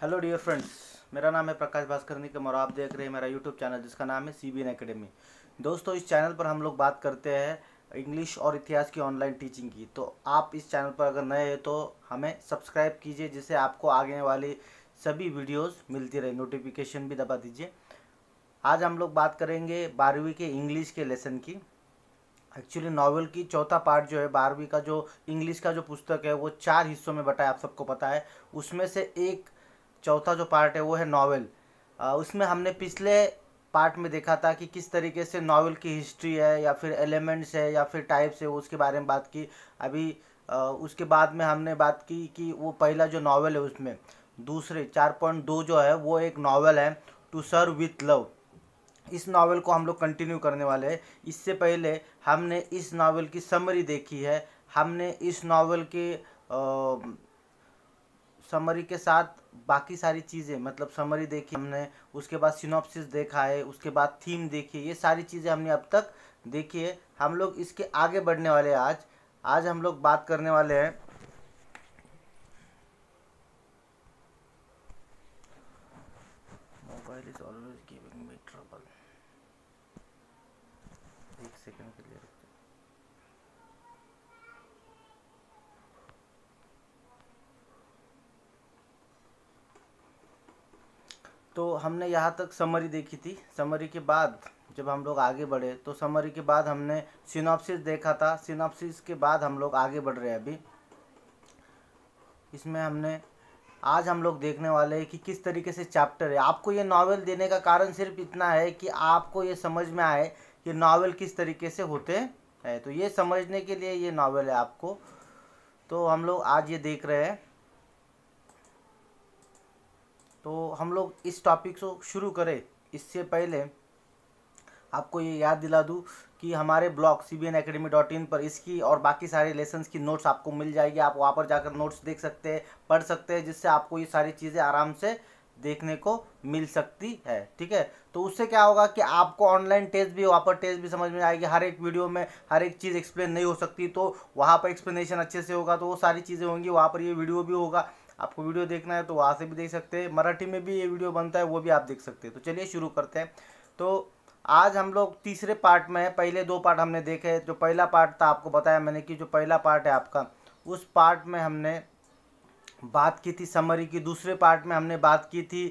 Hello dear friends मेरा नाम है प्रकाश भास्कर निकम और आप देख रहे हैं मेरा यूट्यूब चैनल जिसका नाम है सी बी एन अकेडमी दोस्तों इस चैनल पर हम लोग बात करते हैं इंग्लिश और इतिहास की ऑनलाइन टीचिंग की तो आप इस चैनल पर अगर नए हैं तो हमें सब्सक्राइब कीजिए जिससे आपको आगे वाली सभी वीडियोज़ मिलती रहे नोटिफिकेशन भी दबा दीजिए आज हम लोग बात करेंगे बारहवीं के इंग्लिश के लेसन की एक्चुअली नावल की चौथा पार्ट जो है बारहवीं का जो इंग्लिश का जो पुस्तक है वो चार हिस्सों में बटा है आप सबको पता है उसमें से एक चौथा जो पार्ट है वो है नावल उसमें हमने पिछले पार्ट में देखा था कि किस तरीके से नावल की हिस्ट्री है या फिर एलिमेंट्स है या फिर टाइप्स है उसके बारे में बात की अभी उसके बाद में हमने बात की कि वो पहला जो नावल है उसमें दूसरे चार पॉइंट दो जो है वो एक नावल है टू सर्व विथ लव इस नावल को हम लोग कंटिन्यू करने वाले हैं इससे पहले हमने इस नावल की समरी देखी है हमने इस नावल के समरी के साथ बाकी सारी चीज़ें मतलब समरी देखी हमने उसके बाद सिनॉप्सिस देखा है उसके बाद थीम देखी ये सारी चीज़ें हमने अब तक देखी है हम लोग इसके आगे बढ़ने वाले हैं आज आज हम लोग बात करने वाले हैं मोबाइल इज तो हमने यहाँ तक समरी देखी थी समरी के बाद जब हम लोग आगे बढ़े तो समरी के बाद हमने सिनॉप्सिस देखा था सिनॉप्सिस के बाद हम लोग आगे बढ़ रहे हैं अभी इसमें हमने आज हम लोग देखने वाले हैं कि किस तरीके से चैप्टर है आपको ये नावल देने का कारण सिर्फ इतना है कि आपको ये समझ में आए कि नावल किस तरीके से होते हैं तो ये समझने के लिए ये नावल है आपको तो हम लोग आज ये देख रहे हैं तो हम लोग इस टॉपिक को शुरू करें इससे पहले आपको ये याद दिला दूँ कि हमारे blog C B N academy dot in पर इसकी और बाकी सारे लेसन की नोट्स आपको मिल जाएगी आप वहाँ पर जाकर नोट्स देख सकते हैं पढ़ सकते हैं जिससे आपको ये सारी चीज़ें आराम से देखने को मिल सकती है ठीक है तो उससे क्या होगा कि आपको ऑनलाइन टेस्ट भी वहाँ पर टेस्ट भी समझ में आएगी हर एक वीडियो में हर एक चीज़ एक्सप्लेन नहीं हो सकती तो वहाँ पर एक्सप्लेनेशन अच्छे से होगा तो वो सारी चीज़ें होंगी वहाँ पर ये वीडियो भी होगा आपको वीडियो देखना है तो वहाँ से भी देख सकते हैं मराठी में भी ये वीडियो बनता है वो भी आप देख सकते हैं तो चलिए शुरू करते हैं तो आज हम लोग तीसरे पार्ट में है पहले दो पार्ट हमने देखे जो पहला पार्ट था आपको बताया मैंने कि जो पहला पार्ट है आपका उस पार्ट में हमने बात की थी समरी की दूसरे पार्ट में हमने बात की थी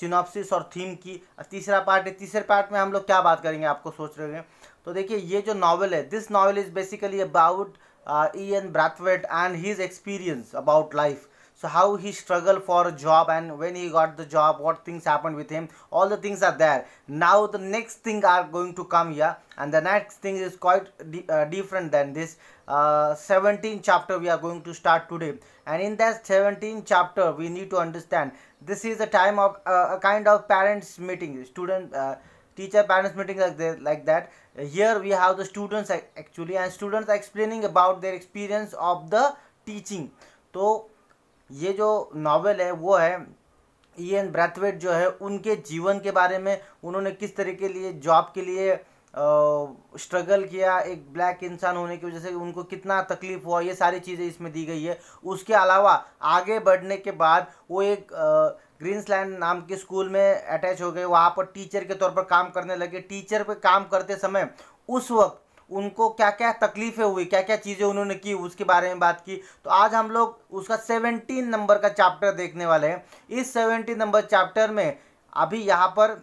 सिनॉप्सिस और थीम की तीसरा पार्ट है तीसरे पार्ट में हम लोग क्या बात करेंगे आपको सोच रहे हैं तो देखिए ये जो नावल है this novel is basically about uh, Ian Brathwaite and his experience about life. So how he struggled for a job and when he got the job, what things happened with him, all the things are there. Now the next thing are going to come here and the next thing is quite di uh, different than this. Uh, 17 chapter we are going to start today and in that 17 chapter we need to understand this is a time of uh, a kind of parents meeting student uh, teacher parents meeting like that, like that. here we have the students actually and students are explaining about their experience of the teaching तो ये जो novel है वो है ई brathwaite jo hai unke jeevan ke bare mein unhone kis tarike तरीके लिए job के लिए स्ट्रगल किया एक ब्लैक इंसान होने की वजह से उनको कितना तकलीफ हुआ ये सारी चीज़ें इसमें दी गई है उसके अलावा आगे बढ़ने के बाद वो एक uh, ग्रीन्सलैंड नाम के स्कूल में अटैच हो गए वहाँ पर टीचर के तौर पर काम करने लगे टीचर पर काम करते समय उस वक्त उनको क्या क्या तकलीफ़ें हुई क्या क्या चीज़ें उन्होंने की उसके बारे में बात की तो आज हम लोग उसका सेवनटीन नंबर का चैप्टर देखने वाले हैं इस सेवनटीन नंबर चैप्टर में अभी यहाँ पर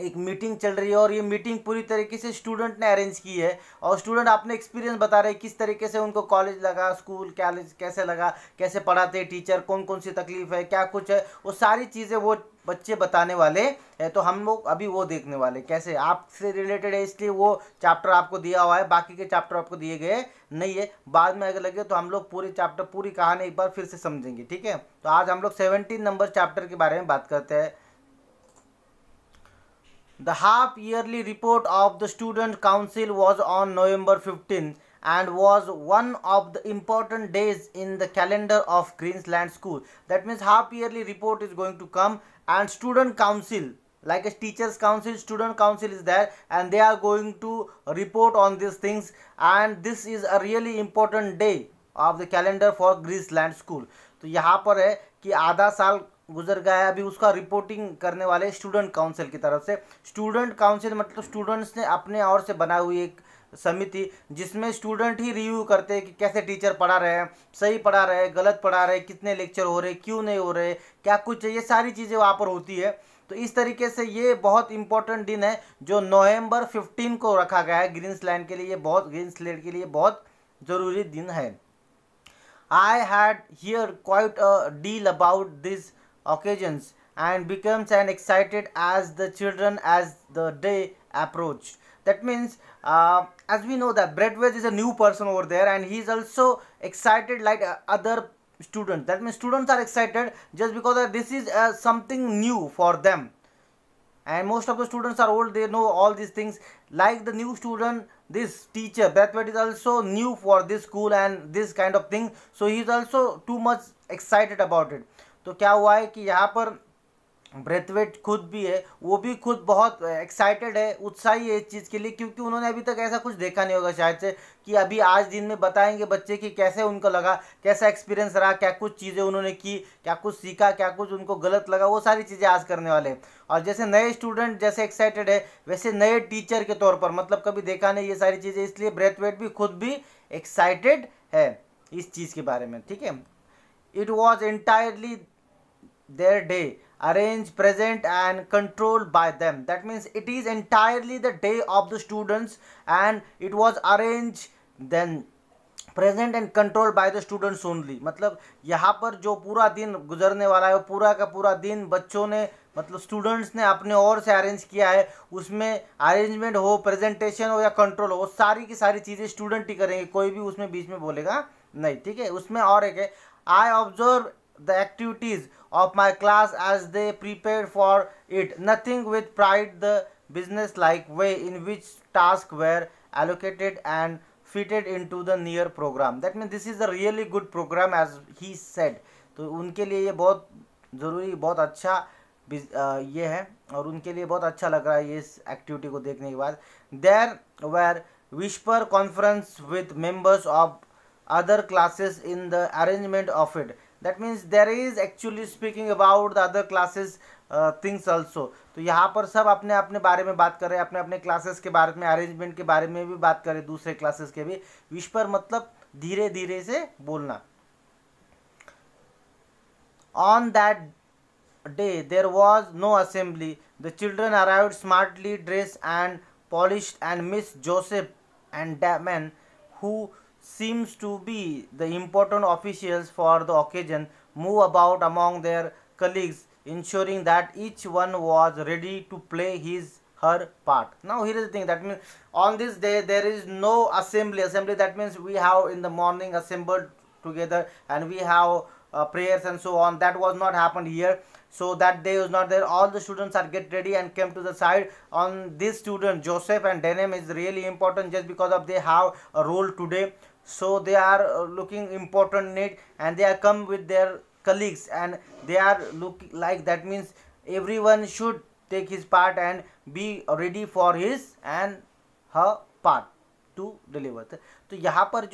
एक मीटिंग चल रही है और ये मीटिंग पूरी तरीके से स्टूडेंट ने अरेंज की है और स्टूडेंट अपने एक्सपीरियंस बता रहे हैं किस तरीके से उनको कॉलेज लगा स्कूल कॉलेज कैसे लगा कैसे पढ़ाते हैं टीचर कौन कौन सी तकलीफ है क्या कुछ है वो सारी चीज़ें वो बच्चे बताने वाले हैं तो हम लोग अभी वो देखने वाले कैसे आपसे रिलेटेड है इसलिए वो चैप्टर आपको दिया हुआ है बाकी के चैप्टर आपको दिए गए नहीं है बाद में अगर लगे तो हम लोग पूरे चैप्टर पूरी कहानी एक बार फिर से समझेंगे ठीक है तो आज हम लोग सेवनटीन नंबर चैप्टर के बारे में बात करते हैं The half yearly report of the Student Council was on November 15 and was one of the important days in the calendar of Queensland School. That means half yearly report is going to come and Student Council like a teachers council student council is there and they are going to report on these things and this is a really important day of the calendar for Greece school So यहाँ पर है कि आधा साल गुजर गया है अभी उसका रिपोर्टिंग करने वाले स्टूडेंट काउंसिल की तरफ से स्टूडेंट काउंसिल मतलब स्टूडेंट्स ने अपने और से बना हुई एक समिति जिसमें स्टूडेंट ही रिव्यू करते हैं कि कैसे टीचर पढ़ा रहे हैं सही पढ़ा रहे हैं गलत पढ़ा रहे हैं कितने लेक्चर हो रहे क्यों नहीं हो रहे क्या कुछ ये सारी चीज़ें वहाँ पर होती है तो इस तरीके से ये बहुत इंपॉर्टेंट दिन है जो नवंबर 15 को रखा गया है ग्रीन लैंड के लिए बहुत ग्रीन लैंड के लिए बहुत ज़रूरी दिन है I had hear quite a deal about this occasions and becomes an excited as the children as the day approached that means uh, as we know that Bradway is a new person over there and he is also excited like uh, other students that means students are excited just because this is uh, something new for them and most of the students are old they know all these things like the new student this teacher Bradway is also new for this school and this kind of thing so he is also too much excited about it तो क्या हुआ है कि यहाँ पर Brathwaite खुद भी है वो भी खुद बहुत एक्साइटेड है उत्साही है इस चीज़ के लिए क्योंकि उन्होंने अभी तक ऐसा कुछ देखा नहीं होगा शायद से कि अभी आज दिन में बताएंगे बच्चे कि कैसे उनको लगा कैसा एक्सपीरियंस रहा क्या कुछ चीज़ें उन्होंने की क्या कुछ सीखा क्या कुछ उनको गलत लगा वो सारी चीज़ें आज करने वाले हैं और जैसे नए स्टूडेंट जैसे एक्साइटेड है वैसे नए टीचर के तौर पर मतलब कभी देखा नहीं ये सारी चीज़ें इसलिए ब्रेथवेट भी खुद भी एक्साइटेड है इस चीज़ के बारे में ठीक है it was entirely their day arrange present and control by them that means it is entirely the day of the students and it was arranged then present and control by the students only मतलब यहाँ पर जो पूरा दिन गुजरने वाला है वो पूरा का पूरा दिन बच्चों ने मतलब स्टूडेंट्स ने अपने ओर से अरेंज किया है उसमें अरेंजमेंट हो प्रेजेंटेशन हो या कंट्रोल हो सारी की सारी चीज़ें स्टूडेंट ही करेंगे कोई भी उसमें बीच में बोलेगा नहीं ठीक है उसमें और एक है I observe the activities of my class as they prepared for it. Nothing with pride the business-like way in which tasks were allocated and fitted into the near program. That means this is a really good program as he said. to उनके लिए ये बहुत ज़रूरी बहुत अच्छा ये है और उनके लिए बहुत अच्छा लग रहा है ये इस एक्टिविटी को देखने के बाद there were whisper conference with members of other classes in the arrangement of it that means there is actually speaking about the other classes things also तो यहाँ पर सब अपने अपने बारे में बात करें अपने अपने क्लासेस के बारे में अरेंजमेंट के बारे में भी बात करें दूसरे क्लासेस के भी विश पर मतलब धीरे धीरे से बोलना on that day there was no assembly the children arrive smartly dress and polish and Miss Joseph and Damon who seems to be the important officials for the occasion move about among their colleagues ensuring that each one was ready to play his her part now here is the thing that means on this day there is no assembly assembly that means we have in the morning assembled together and we have uh, prayers and so on that was not happened here so that day was not there all the students are get ready and came to the side on this student joseph and denim is really important just because of they have a role today so they are uh, looking important need and they are come with their colleagues and they are looking like that means everyone should take his part and be ready for his and her part to deliver So यहाँ पर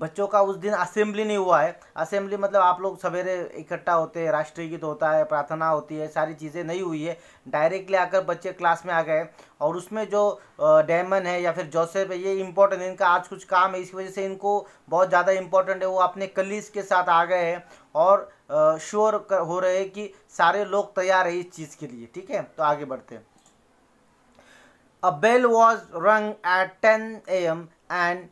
बच्चों का उस दिन assembly नहीं हुआ है assembly मतलब आप लोग सवेरे इकट्ठा होते हैं राष्ट्रीय गीत होता है प्रार्थना होती है सारी चीज़ें नहीं हुई है डायरेक्टली आकर बच्चे क्लास में आ गए और उसमें जो डैमन है या फिर जोसेफ है ये इंपॉर्टेंट है इनका आज कुछ काम है इसकी वजह से इनको बहुत ज़्यादा इंपॉर्टेंट है वो अपने कलीस के साथ आ गए हैं और श्योर हो रहे हैं कि सारे लोग तैयार है इस चीज़ के लिए ठीक है तो आगे बढ़ते हैं a bell was rung at ten A M and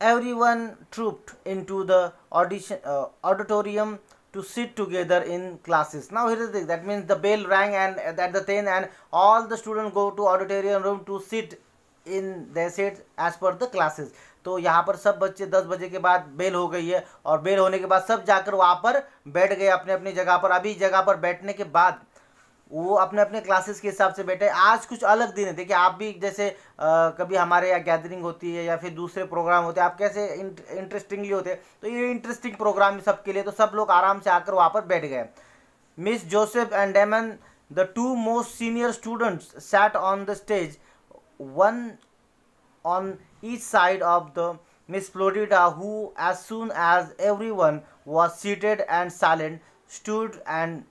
everyone trooped into the audition uh, auditorium to sit together in classes now here is the that means the bell rang and at the 10 and all the students go to auditorium room to sit in their seat as per the classes तो यहाँ पर सब बच्चे 10 बजे के बाद bell हो गई है और बेल होने के बाद सब जाकर वहाँ पर बैठ गए अपने अपनी जगह पर अभी जगह पर बैठने के बाद वो अपने अपने क्लासेस के हिसाब से बैठे आज कुछ अलग दिन है देखिए आप भी जैसे आ, कभी हमारे यहाँ गैदरिंग होती है या फिर दूसरे प्रोग्राम होते हैं आप कैसे इंटरेस्टिंगली होते तो ये इंटरेस्टिंग प्रोग्राम सबके लिए तो सब लोग आराम से आकर वहाँ पर बैठ गए Miss Joseph and Damon the two most senior students sat on the stage one on each side of the Florida who as soon as everyone was seated and silent stood and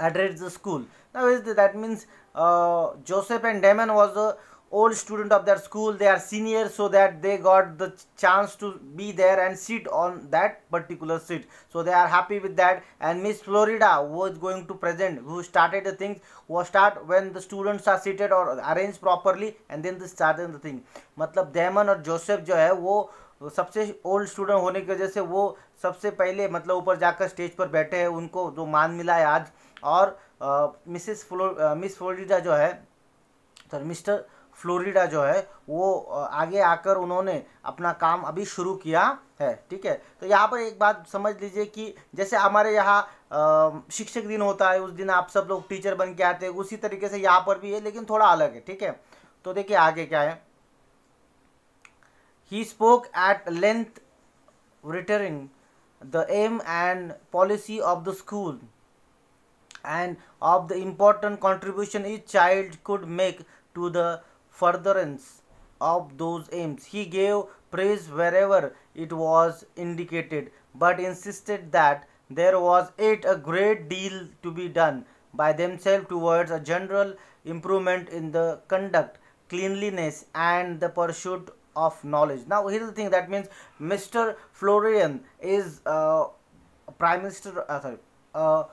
address the school. Now is the, that means uh, Joseph and Damon was the old student of their school. They are senior so that they got the chance to be there and sit on that particular seat. So they are happy with that. And Miss Florida was going to present who started the things was start when the students are seated or arranged properly and then the started the thing. matlab Damon or Joseph jo hai wo सबसे old student होने की वजह से वो सबसे पहले मतलब ऊपर जाकर स्टेज पर बैठे हैं उनको जो मान मिला है आज और मिसेस फ्लो मिस फ्लोरिडा जो है सॉरी मिस्टर फ्लोरिडा जो है वो आगे आकर उन्होंने अपना काम अभी शुरू किया है ठीक है तो यहाँ पर एक बात समझ लीजिए कि जैसे हमारे यहाँ शिक्षक दिन होता है उस दिन आप सब लोग टीचर बन के आते हैं उसी तरीके से यहाँ पर भी है लेकिन थोड़ा अलग है ठीक है तो देखिए आगे क्या है he spoke at length reiterating the aim and policy of the school and of the important contribution each child could make to the furtherance of those aims. He gave praise wherever it was indicated, but insisted that there was yet a great deal to be done by themselves towards a general improvement in the conduct, cleanliness, and the pursuit of knowledge. Now, here's the thing that means Mr. Florian is uh, Prime Minister, uh, sorry, uh,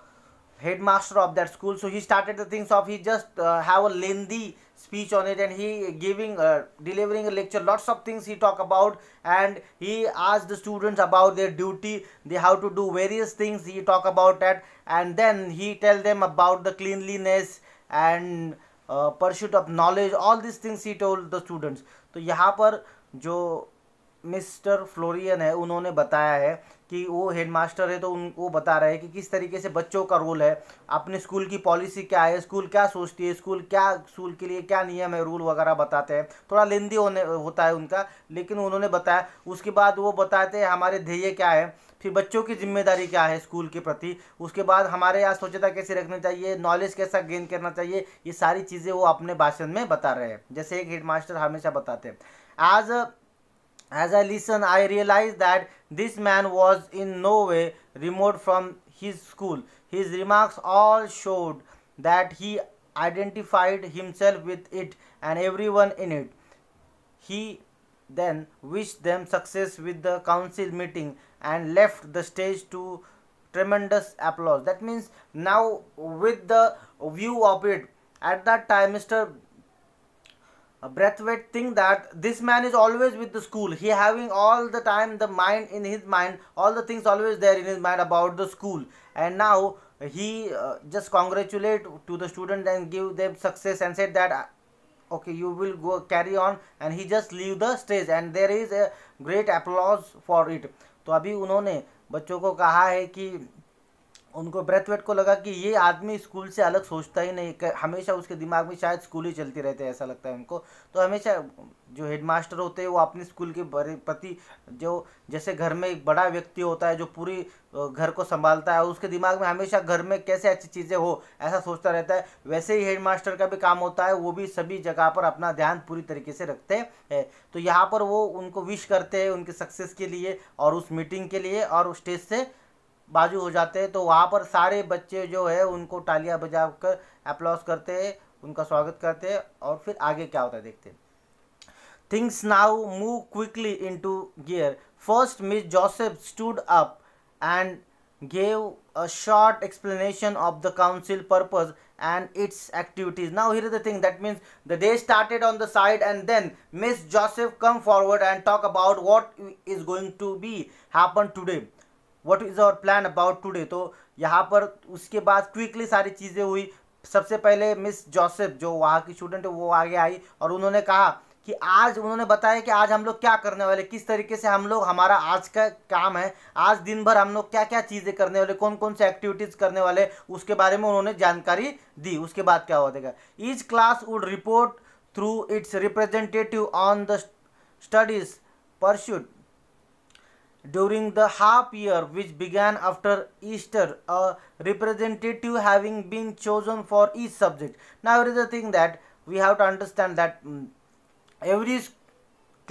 headmaster of that school so he started the things of he just uh, have a lengthy speech on it and he giving uh, delivering a lecture lots of things he talk about and he asked the students about their duty they how to do various things he talk about that and then he tell them about the cleanliness and uh, pursuit of knowledge all these things he told the students तो यहाँ पर जो mister Florian है उन्होंने बताया है कि वो हेडमास्टर है तो उनको बता रहे हैं कि किस तरीके से बच्चों का रोल है अपने स्कूल की पॉलिसी क्या है स्कूल क्या सोचती है स्कूल क्या स्कूल के लिए क्या नियम है रूल वगैरह बताते हैं थोड़ा लेंदी होने होता है उनका लेकिन उन्होंने बताया उसके बाद वो बताते हैं हमारे ध्येय क्या है फिर बच्चों की जिम्मेदारी क्या है स्कूल के प्रति उसके बाद हमारे यहाँ स्वच्छता कैसे रखनी चाहिए नॉलेज कैसा गेन करना चाहिए ये सारी चीज़ें वो अपने भाषण में बता रहे हैं जैसे एक हेड हमेशा बताते हैं as As I listened, I realized that this man was in no way remote from his school. His remarks all showed that he identified himself with it and everyone in it. He then wished them success with the council meeting and left the stage to tremendous applause. That means now with the view of it, at that time Mr weight thing that this man is always with the school. He having all the time the mind in his mind, all the things always there in his mind about the school. And now he uh, just congratulate to the student and give them success and said that uh, okay you will go carry on and he just leave the stage and there is a great applause for it. तो अभी उन्होंने बच्चों को कहा है कि उनको breath wait को लगा कि ये आदमी स्कूल से अलग सोचता ही नहीं हमेशा उसके दिमाग में शायद स्कूल ही चलती रहते हैं ऐसा लगता है उनको तो हमेशा जो हेडमास्टर होते हैं वो अपने स्कूल के प्रति जो जैसे घर में एक बड़ा व्यक्ति होता है जो पूरी घर को संभालता है उसके दिमाग में हमेशा घर में कैसे अच्छी चीज़ें हो ऐसा सोचता रहता है वैसे ही हेडमास्टर का भी काम होता है वो भी सभी जगह पर अपना ध्यान पूरी तरीके से रखते हैं तो यहाँ पर वो उनको विश करते हैं उनकी सक्सेस के लिए और उस मीटिंग के लिए और स्टेज से बाजू हो जाते हैं तो वहाँ पर सारे बच्चे जो है उनको टालियाँ बजा कर अप्लॉज करते हैं उनका स्वागत करते और फिर आगे क्या होता है देखते हैं things now move quickly into gear first Miss Joseph stood up and gave a short explanation of the council purpose and its activities now here the thing that means the day started on the side and then Miss Joseph come forward and talk about what is going to be happen today what is our plan about today तो यहाँ पर उसके बाद quickly सारी चीज़ें हुई सबसे पहले मिस जोसेफ जो वहाँ की स्टूडेंट है वो आगे आई और उन्होंने कहा कि आज उन्होंने बताया कि आज हम लोग क्या करने वाले किस तरीके से हम लोग हमारा आज का काम है आज दिन भर हम लोग क्या क्या चीज़ें करने वाले कौन कौन से एक्टिविटीज़ करने वाले उसके बारे में उन्होंने जानकारी दी उसके बाद क्या हुआ देगा each class would report through its representative on the studies pursuit during the half year which began after Easter, a representative having been chosen for each subject. Now, here is the thing that we have to understand that mm, every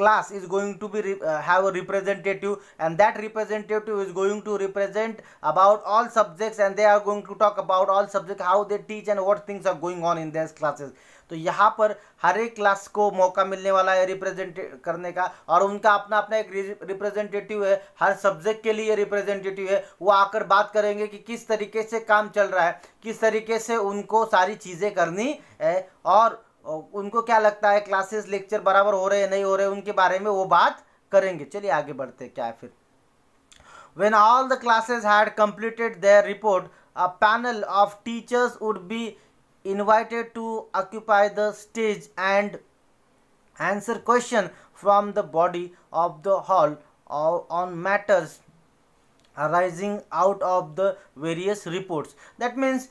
class is going to be uh, have a representative and that representative is going to represent about all subjects and they are going to talk about all subject how they teach and what things are going on in their classes तो यहाँ पर हर एक class को मौका मिलने वाला है represent करने का और उनका अपना अपना एक रिप्रेजेंटेटिव है हर सब्जेक्ट के लिए रिप्रेजेंटेटिव है वो आकर बात करेंगे कि किस तरीके से काम चल रहा है किस तरीके से उनको सारी चीज़ें करनी है और उनको क्या लगता है क्लासेस लेक्चर बराबर हो रहे हैं नहीं हो रहे उनके बारे में वो बात करेंगे चलिए आगे बढ़ते क्या है फिर when all the classes had completed their report a panel of teachers would be invited to occupy the stage and answer question from the body of the hall on matters rising out of the various reports that means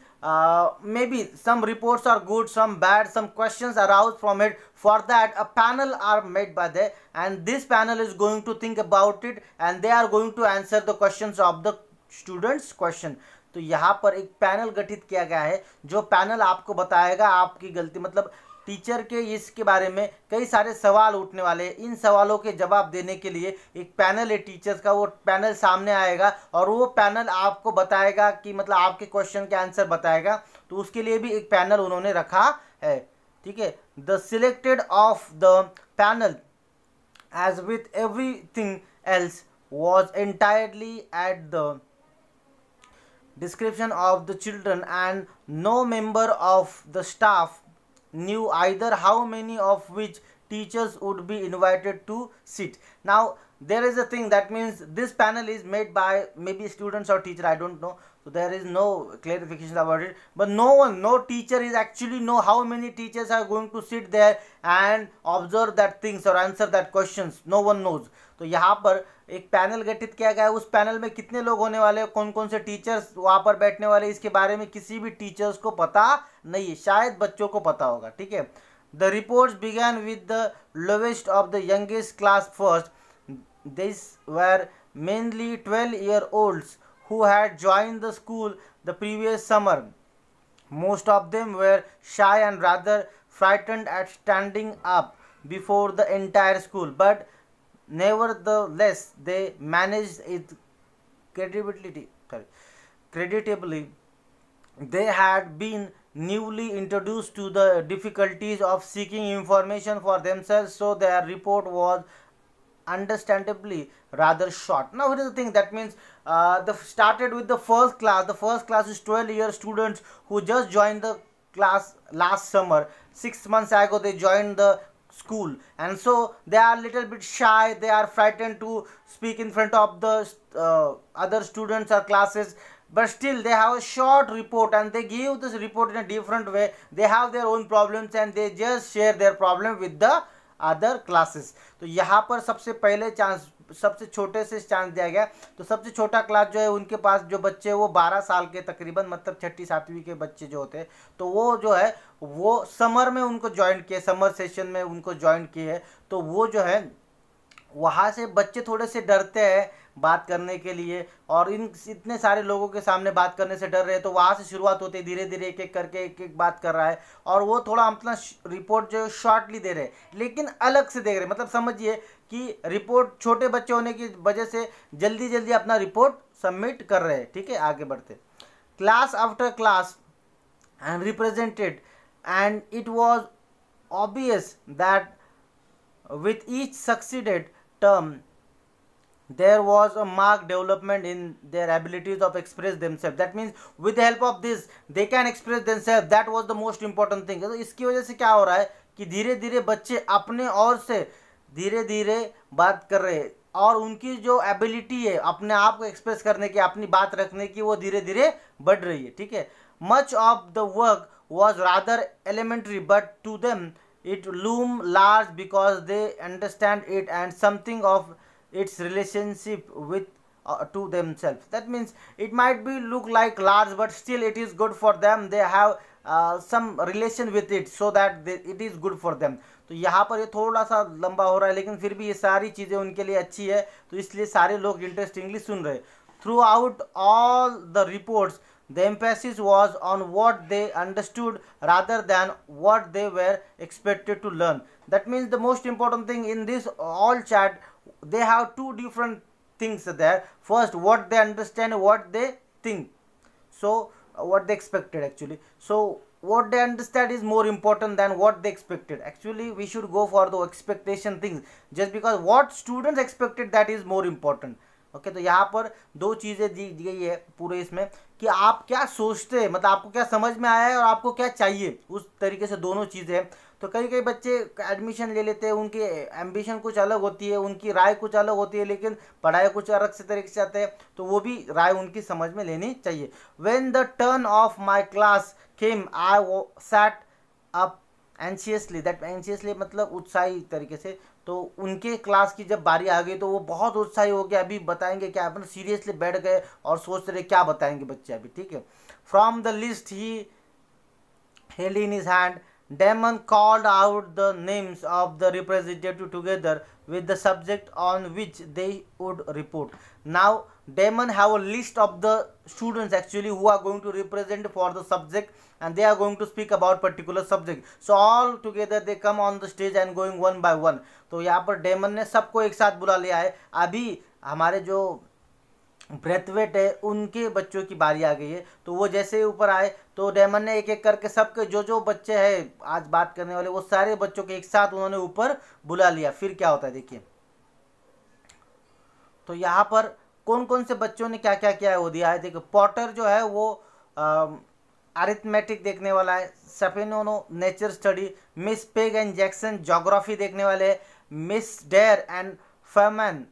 maybe some reports are good some bad some questions aroused from it for that a panel are made by the and this panel is going to think about it and they are going to answer the questions of the students question तो यहाँ पर एक panel गठित किया गया है जो panel आपको बताएगा आपकी गलती मतलब टीचर के इसके बारे में कई सारे सवाल उठने वाले हैं इन सवालों के जवाब देने के लिए एक पैनल है टीचर्स का वो पैनल सामने आएगा और वो पैनल आपको बताएगा कि मतलब आपके क्वेश्चन के आंसर बताएगा तो उसके लिए भी एक पैनल उन्होंने रखा है ठीक है the selected of the panel as with everything else was entirely at the description of the children and no member of the staff knew either how many of which teachers would be invited to sit now there is a thing that means this panel is made by maybe students or teacher i don't know so there is no clarification about it but no one no teacher is actually know how many teachers are going to sit there and observe that things or answer that questions no one knows तो यहाँ पर एक panel गठित किया गया है उस panel में कितने लोग होने वाले हैं कौन कौन से टीचर्स वहाँ पर बैठने वाले इसके बारे में किसी भी टीचर्स को पता नहीं है शायद बच्चों को पता होगा ठीक है the reports began with the lowest of the youngest class first this were mainly twelve year olds who had joined the school the previous summer. Most of them were shy and rather frightened at standing up before the entire school, but nevertheless they managed it credibility. Sorry, creditably. They had been newly introduced to the difficulties of seeking information for themselves, so their report was understandably rather short. Now, here is the thing that means uh, the started with the first class the first class is 12 year students who just joined the class last summer six months ago they joined the school and so they are a little bit shy they are frightened to speak in front of the uh, other students or classes but still they have a short report and they give this report in a different way they have their own problems and they just share their problem with the other classes. So, यहाँ पर सबसे पहले chance सबसे छोटे से chance दिया गया तो सबसे छोटा क्लास जो है उनके पास जो बच्चे वो बारह साल के तकरीबन मतलब छठी सातवीं के बच्चे जो होते हैं तो वो जो है वो समर में उनको ज्वाइन किए समर सेशन में उनको ज्वाइन किए तो वो जो है वहाँ से बच्चे थोड़े से डरते हैं बात करने के लिए और इन इतने सारे लोगों के सामने बात करने से डर रहे हैं तो वहाँ से शुरुआत होती है धीरे धीरे एक एक करके एक एक बात कर रहा है और वो थोड़ा अपना रिपोर्ट जो है शॉर्टली दे रहे हैं लेकिन अलग से दे रहे हैं मतलब समझिए कि रिपोर्ट छोटे बच्चे होने की वजह से जल्दी जल्दी अपना रिपोर्ट सबमिट कर रहे हैं ठीक है आगे बढ़ते class after class and represented and it was obvious that with each succeeded term there was a mark development in their abilities of express themselves that means with help of this they can express themselves that was the most important thing इसकी वजह से क्या हो रहा है कि धीरे धीरे बच्चे अपने और से धीरे धीरे बात कर रहे हैं और उनकी जो एबिलिटी है अपने आप को एक्सप्रेस करने की अपनी बात रखने की वो धीरे धीरे बढ़ रही है ठीक है much of the work was rather elementary but to them it loom large because they understand it and something of its relationship with to them self that means it might be look like large but still it is good for them they have some relation with it so that it is good for them तो यहाँ पर ये थोड़ा सा लंबा हो रहा है लेकिन फिर भी ये सारी चीज़ें उनके लिए अच्छी है तो इसलिए सारे लोग इंटरेस्टिंगली सुन रहे throughout all the reports the emphasis was on what they understood rather than what they were expected to learn that means the most important thing in this all chat they have two different things there first what they understand what they think so what they expected actually so what they understand is more important than what they expected actually we should go for the expectation things just because what students expected that is more important okay okay, तो यहाँ पर दो चीज़ें दी गई है पूरे इसमें कि आप क्या सोचते हैं मतलब आपको क्या समझ में आया है और आपको क्या चाहिए उस तरीके से दोनों चीज़ें हैं तो कई कई बच्चे एडमिशन ले लेते हैं उनकी एम्बिशन कुछ अलग होती है उनकी राय कुछ अलग होती है लेकिन पढ़ाई कुछ अलग से तरीके से आते हैं तो वो भी राय उनकी समझ में लेनी चाहिए when the turn of my class came I वो sat up anxiously that anxiously मतलब उत्साही तरीके से तो उनके क्लास की जब बारी आ गई तो वो बहुत उत्साही हो गया अभी बताएंगे क्या अपन सीरियसली बैठ गए और सोच रहे क्या बताएंगे बच्चे अभी ठीक है from the list he held in his hand Damon called out the names of the representative together with the subject on which they would report now Damon have a list of the students actually who are going to represent for the subject and they are going to speak about particular subject so all together they come on the stage and going one by one to यहाँ par damon ne sabko ek sath bula liya hai abhi hamare jo Braithwaite है उनके बच्चों की बारी आ गई है तो वो जैसे ही ऊपर आए तो डेमन ने एक एक करके सबके जो जो बच्चे हैं आज बात करने वाले वो सारे बच्चों के एक साथ उन्होंने ऊपर बुला लिया फिर क्या होता है देखिए तो यहाँ पर कौन कौन से बच्चों ने क्या क्या किया है वो दिया है देखो पॉटर जो है वो अरिथमेटिक देखने वाला है सेपेनोनो nature study Miss Peg and Jackson geography देखने वाले Miss Dare and Fayman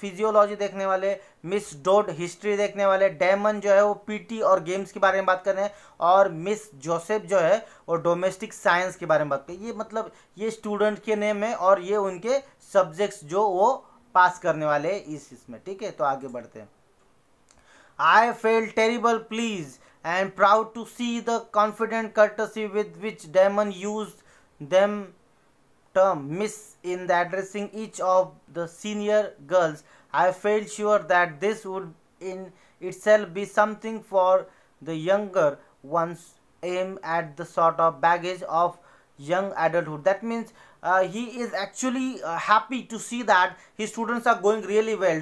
physiology देखने वाले मिस डोड हिस्ट्री देखने वाले डैमन जो है वो पीटी और गेम्स के बारे में बात कर रहे हैं और मिस जोसेफ जो है वो डोमेस्टिक साइंस के बारे में बात कर ये मतलब ये स्टूडेंट के नेम है और ये उनके सब्जेक्ट्स जो वो पास करने वाले इस इसमें ठीक है तो आगे बढ़ते हैं I felt terrible pleased and proud to see the confident courtesy with which Damon use them term Miss in the addressing each of the senior girls I felt sure that this would in itself be something for the younger ones aim at the sort of baggage of young adulthood that means uh, he is actually uh, happy to see that his students are going really well.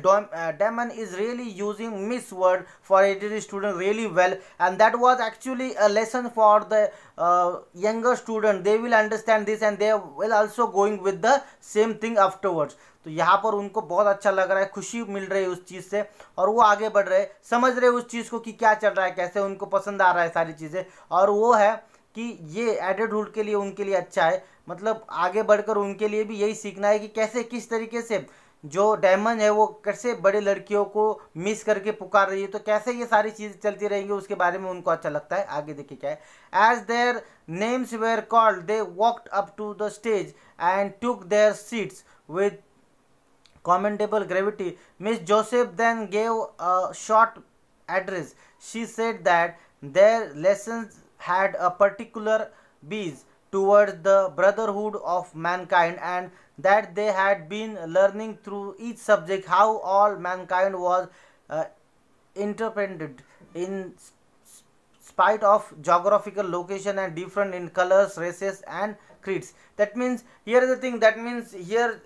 damon uh, is really using Miss Word for ADD student really well and that was actually a lesson for the uh, younger student. They will understand this and they will also going with the same thing afterwards. तो यहाँ पर उनको बहुत अच्छा लग रहा है खुशी मिल रही है उस चीज़ से और वो आगे बढ़ रहे समझ रहे उस चीज़ को कि क्या चल रहा है कैसे उनको पसंद आ रहा है सारी चीज़ें और वो है कि ये एडेड रूल के लिए उनके लिए अच्छा है मतलब आगे बढ़कर उनके लिए भी यही सीखना है कि कैसे किस तरीके से जो डायमंड है वो कैसे बड़े लड़कियों को मिस करके पुकार रही है तो कैसे ये सारी चीज़ें चलती रहेंगी उसके बारे में उनको अच्छा लगता है आगे देखिए क्या है as their names were called they walked up to the stage and took their seats with commendable gravity Miss Joseph then gave a short address she said that their lesson had a particular bias towards the brotherhood of mankind and that they had been learning through each subject how all mankind was uh, in spite of geographical location and different in colors races and creeds that means here is the thing that means here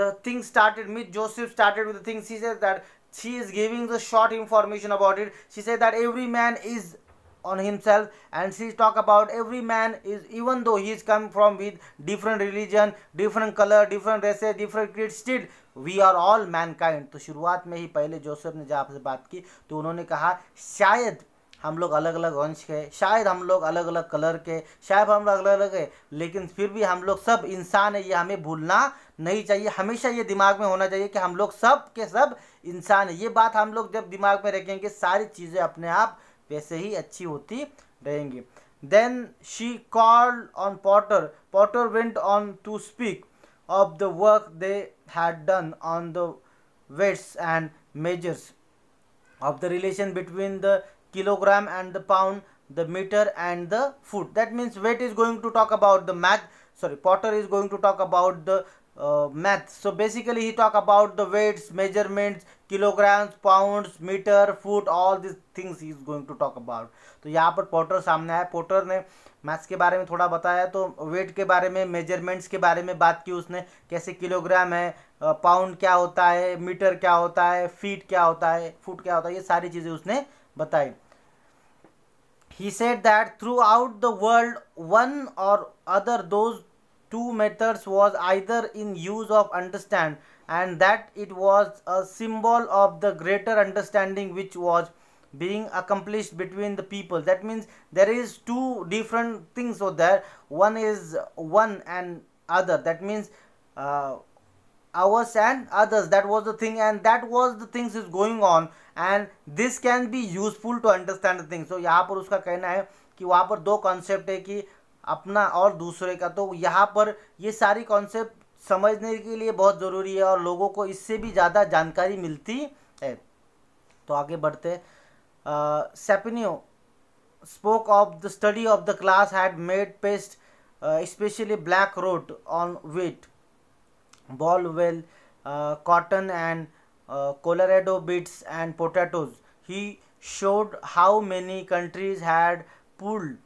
the thing started with joseph started with the thing she says that she is giving the short information about it she said that every man is on himself and she talk about every man is even though he is come from with different religion different color different race different creed still we are all mankind तो शुरुआत में ही पहले Joseph ने जब आपसे बात की तो उन्होंने कहा शायद हम लोग अलग अलग वंश के शायद हम लोग अलग अलग कलर के शायद हम लोग अलग अलग है लेकिन फिर भी हम लोग सब इंसान है ये हमें भूलना नहीं चाहिए हमेशा ये दिमाग में होना चाहिए कि हम लोग सब के सब इंसान है ये बात हम लोग जब दिमाग में रखेंगे सारी चीज़ें अपने आप वैसे ही अच्छी होती रहेंगी then she called on Potter Potter went on to speak of the work they had done on the weights and measures of the relation between the kilogram and the pound the metre and the foot that means weight is going to talk about the math sorry Potter is going to talk about the math so basically he talk about the weights measurements kilograms pounds metre foot all this things he is going to talk about तो यहाँ पर porter सामने आया Potter ने maths के बारे में थोड़ा बताया तो वेट के बारे में मेजरमेंट्स के बारे में बात की उसने कैसे किलोग्राम है पाउंड uh, क्या होता है मीटर क्या होता है फीट क्या होता है फुट क्या होता है ये सारी चीज़ें उसने बताई he said that throughout the world one और other those two methods was either in use of understand and that it was a symbol of the greater understanding which was being accomplished between the people that means there is two different things over there one is one and other that means uh, ours and others that was the thing and that was the things is going on and this can be useful to understand the thing so यहाँ पर उसका कहना है कि वहाँ पर दो concept अपना और दूसरे का तो यहाँ पर ये सारी कॉन्सेप्ट समझने के लिए बहुत ज़रूरी है और लोगों को इससे भी ज़्यादा जानकारी मिलती है तो आगे बढ़ते सेपनियो spoke of the study of the class had made pest especially black rot on wheat boll weevil cotton and Colorado beetles and potatoes he showed how many countries had pulled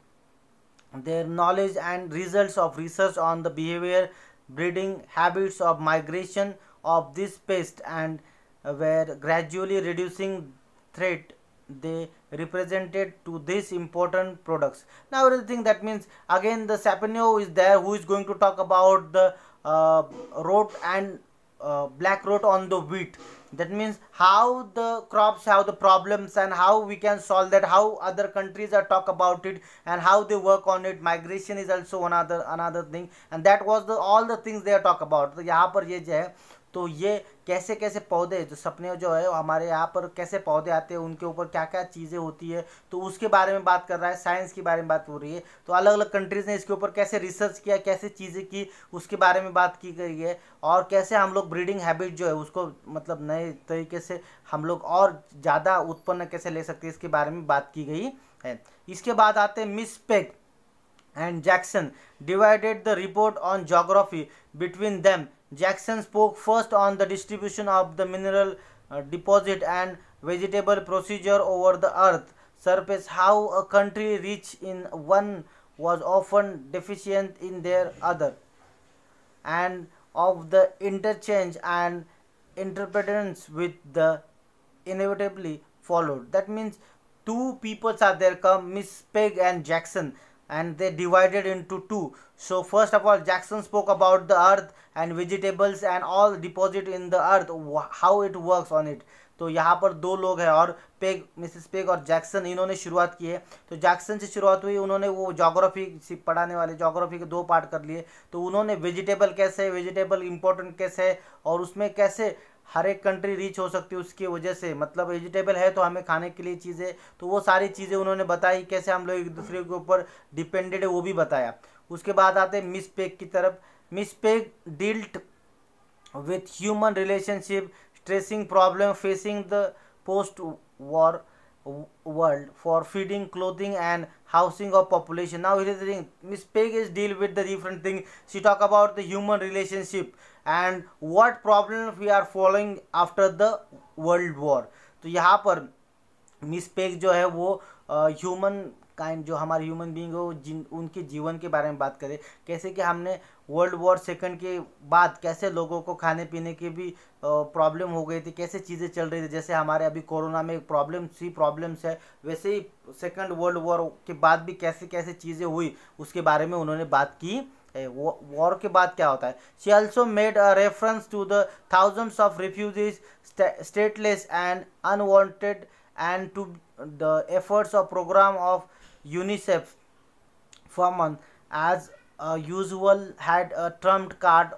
their knowledge and results of research on the behavior, breeding habits of migration of this pest and were gradually reducing threat they represented to these important products. Now everything that means again the Sapinio is there who is going to talk about the uh, rot and uh, black rot on the wheat that means how the crops have the problems and how we can solve that how other countries are talk about it and how they work on it migration is also another another thing and that was the all the things they are talk about the यहाँ पर ये तो ये कैसे कैसे पौधे जो सपने जो है हमारे यहाँ पर कैसे पौधे आते हैं उनके ऊपर क्या क्या चीज़ें होती है तो उसके बारे में बात कर रहा है साइंस के बारे में बात हो रही है तो अलग अलग कंट्रीज़ ने इसके ऊपर कैसे रिसर्च किया कैसे चीज़ें की उसके बारे में बात की गई है और कैसे हम लोग ब्रीडिंग हैबिट जो है उसको मतलब नए तरीके से हम लोग और ज़्यादा उत्पन्न कैसे ले सकते हैं इसके बारे में बात की गई है इसके बाद आते हैं Miss Peg and Jackson divided the report on geography between them Jackson spoke first on the distribution of the mineral uh, deposit and vegetable procedure over the earth surface how a country rich in one was often deficient in their other and of the interchange and interdependence with the inevitably followed that means two peoples are there come miss peg and jackson and they divided into two so first of all jackson spoke about the earth and vegetables and all deposit in the earth how it works on it तो यहाँ पर दो लोग हैं और Peg Mrs Peg और Jackson इन्होंने शुरुआत की है तो जैक्सन से शुरुआत हुई उन्होंने वो जोग्राफी पढ़ाने वाले जोग्राफी के दो पार्ट कर लिए तो उन्होंने वेजिटेबल कैसे है वेजिटेबल इंपॉर्टेंट कैसे है और उसमें कैसे हर एक कंट्री रीच हो सकती है उसकी वजह से मतलब वेजिटेबल है तो हमें खाने के लिए चीज़ें तो वो सारी चीज़ें उन्होंने बताई कैसे हम लोग एक दूसरे के ऊपर डिपेंडेड है वो भी बताया उसके बाद आते मिस पेग की तरफ Miss Peg dealt with human relationship stressing problem facing the post-war world for feeding, clothing and housing of population. Now here is the thing, Miss Peg is deal with the different thing. She talk about the human relationship and what problem we are following after the world war. तो यहाँ पर miss peg जो है वो human kind जो हमारे human being हो जिन उनके जीवन के बारे में बात करें कैसे कि हमने वर्ल्ड वॉर सेकंड के बाद कैसे लोगों को खाने पीने की भी प्रॉब्लम हो गई थी कैसे चीज़ें चल रही थी जैसे हमारे अभी कोरोना में प्रॉब्लम सी प्रॉब्लम्स है वैसे ही सेकंड वर्ल्ड वॉर के बाद भी कैसे कैसे चीज़ें हुई उसके बारे में उन्होंने बात की वॉर के बाद क्या होता है she also made a reference to the thousands of refugees stateless and unwanted and to the efforts of programme of UNICEF for month as uh, usual had a trumped card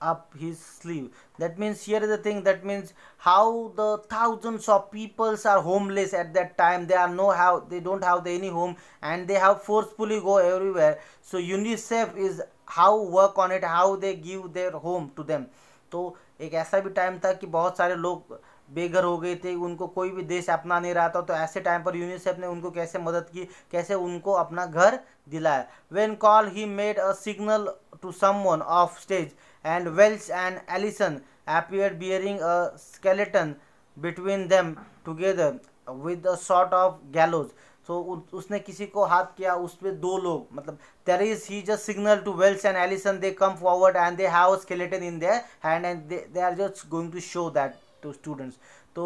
up his sleeve that means here is the thing that means how the thousands of peoples are homeless at that time they are no how they don't have any home and they have forcefully go everywhere so unicef is how work on it how they give their home to them तो एक ऐसा भी time था कि बहुत सारे लोग बेघर हो गए थे उनको कोई भी देश अपना नहीं रहा था तो ऐसे टाइम पर यूनिसेफ ने उनको कैसे मदद की कैसे उनको अपना घर दिलाया when call he made a signal to someone off stage and Wells and Allison appear bearing a skeleton between them together with a sort of gallows so उसने किसी को हाथ किया उस पर दो लोग मतलब there is he just signal to Wells and Allison they come forward and they have skeleton in their hand and they are just going to show that to students तो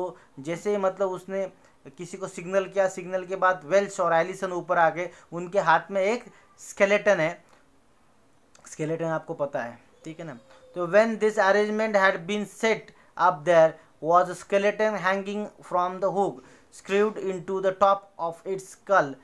जैसे मतलब उसने किसी को सिग्नल किया सिग्नल के बाद Wales और एलिसन ऊपर आ गए उनके हाथ में एक स्केलेटन है स्केलेटन आपको पता है ठीक है ना तो when this arrangement had been set up there was skeleton hanging from the hook screwed into the top of its कल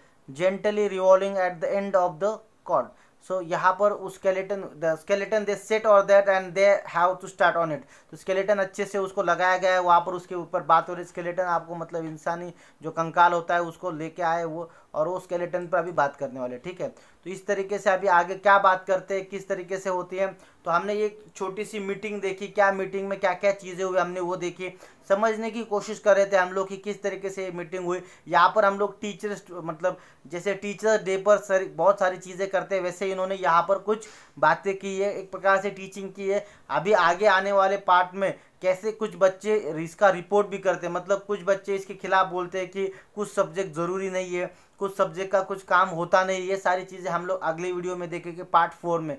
gently revolving at the end of the cord so so, यहाँ पर उस skeleton the skeleton they set और that and they have to start on it तो skeleton अच्छे से उसको लगाया गया है वहाँ पर उसके ऊपर बात हो रही स्केलेटन आपको मतलब इंसानी जो कंकाल होता है उसको लेके आए वो और वो स्केलेटन पर अभी बात करने वाले ठीक है तो इस तरीके से अभी आगे क्या बात करते हैं किस तरीके से होती है तो हमने ये छोटी सी मीटिंग देखी क्या मीटिंग में क्या क्या चीज़ें हुई हमने वो देखी समझने की कोशिश कर रहे थे हम लोग कि किस तरीके से ये मीटिंग हुई यहाँ पर हम लोग टीचर्स मतलब जैसे टीचर्स डे पर सर बहुत सारी चीज़ें करते हैं वैसे इन्होंने यहाँ पर कुछ बातें की है एक प्रकार से टीचिंग की है अभी आगे आने वाले पार्ट में कैसे कुछ बच्चे इसका रिपोर्ट भी करते हैं मतलब कुछ बच्चे इसके खिलाफ बोलते हैं कि कुछ सब्जेक्ट ज़रूरी नहीं है कुछ सब्जेक्ट का कुछ काम होता नहीं ये सारी चीज़ें हम लोग अगले वीडियो में देखेंगे पार्ट फोर में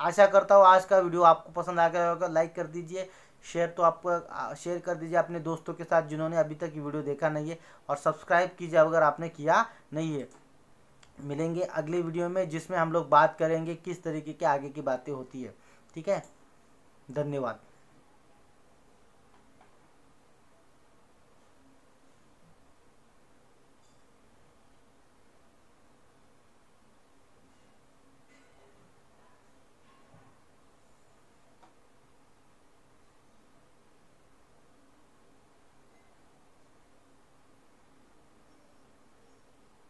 आशा करता हूँ आज का वीडियो आपको पसंद आ गया होगा लाइक कर दीजिए शेयर तो आपको शेयर कर दीजिए अपने दोस्तों के साथ जिन्होंने अभी तक ये वीडियो देखा नहीं है और सब्सक्राइब कीजिए अगर आपने किया नहीं है मिलेंगे अगले वीडियो में जिसमें हम लोग बात करेंगे किस तरीके के आगे की बातें होती है ठीक है धन्यवाद